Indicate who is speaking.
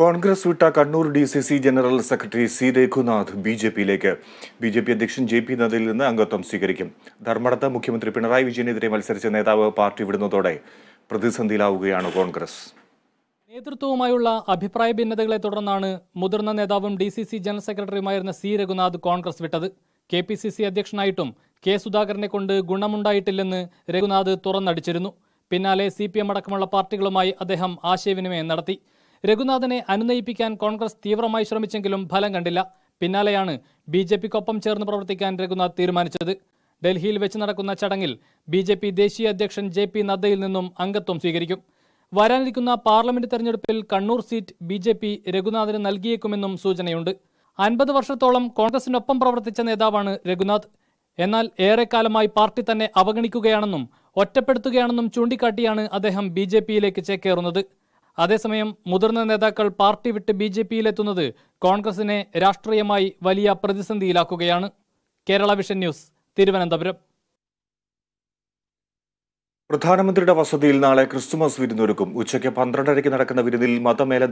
Speaker 1: കോൺഗ്രസ് വിട്ട Kannur D C C general secretary C Raghunath B J പിയിലേക്ക് B J P അധ്യക്ഷൻ J P നദ്ദയിൽ നിന്ന് അംഗത്വം സ്വീകരിക്കും ധർമ്മടത്ത് മുഖ്യമന്ത്രി പിണറായി വിജയനെതിരെ മത്സരിച്ച നേതാവ് പാർട്ടി വിടുന്നതോടെ പ്രതിസന്ധിയിലാവുകയാണ് കോൺഗ്രസ്
Speaker 2: നേതൃത്വവുമായുള്ള അഭിപ്രായ ഭിന്നതകളെ തുടർന്നാണ് മുതിർന്ന നേതാവും ഡി സി സി ജനറൽ സെക്രട്ടറിയുമായിരുന്ന സി രഘുനാഥ് കോൺഗ്രസ് വിട്ടത് കെ പി സി സി അധ്യക്ഷനായിട്ടും കെ സുധാകരനെ കൊണ്ട് ഗുണമുണ്ടായിട്ടില്ലെന്ന് രഘുനാഥ് തുറന്നടിച്ചിരുന്നു പിന്നാലെ സി പി എം അടക്കമുള്ള പാർട്ടികളുമായി അദ്ദേഹം ആശയവിനിമയം നടത്തി രഘുനാഥനെ അനുനയിപ്പിക്കാൻ കോൺഗ്രസ് തീവ്രമായി ശ്രമിച്ചെങ്കിലും ഫലം കണ്ടില്ല പിന്നാലെയാണ് ബി ജെ പിക്കൊപ്പം ചേർന്ന് പ്രവർത്തിക്കാൻ രഘുനാഥ് തീരുമാനിച്ചത് ഡൽഹിയിൽ വെച്ച് നടക്കുന്ന ചടങ്ങിൽ ബി ജെ പി ദേശീയ അധ്യക്ഷൻ ജെ പി നദ്ദയിൽ നിന്നും അംഗത്വം സ്വീകരിക്കും വരാനിരിക്കുന്ന പാർലമെന്റ് തെരഞ്ഞെടുപ്പിൽ Kannur seat B J P രഘുനാഥിന് നൽകിയേക്കുമെന്നും സൂചനയുണ്ട് അൻപത് വർഷത്തോളം കോൺഗ്രസിനൊപ്പം പ്രവർത്തിച്ച നേതാവാണ് രഘുനാഥ് എന്നാൽ ഏറെക്കാലമായി പാർട്ടി തന്നെ അവഗണിക്കുകയാണെന്നും ഒറ്റപ്പെടുത്തുകയാണെന്നും ചൂണ്ടിക്കാട്ടിയാണ് അദ്ദേഹം ബി ജെ പിയിലേക്ക് ചേക്കേറുന്നത് അതേസമയം മുതിർന്ന നേതാക്കൾ പാർട്ടി വിട്ട് ബി ജെ പിയിലെത്തുന്നത് കോൺഗ്രസിനെ രാഷ്ട്രീയമായി വലിയ പ്രതിസന്ധിയിലാക്കുകയാണ് കേരള വിഷൻ ന്യൂസ് തിരുവനന്തപുരം
Speaker 1: പ്രധാനമന്ത്രിയുടെ വസതിയിൽ നാളെ ക്രിസ്തുമസ് വിരുന്നൊരുക്കും ഉച്ചയ്ക്ക് പന്ത്രണ്ടരയ്ക്ക് നടക്കുന്ന വിരുന്നിൽ മതമേല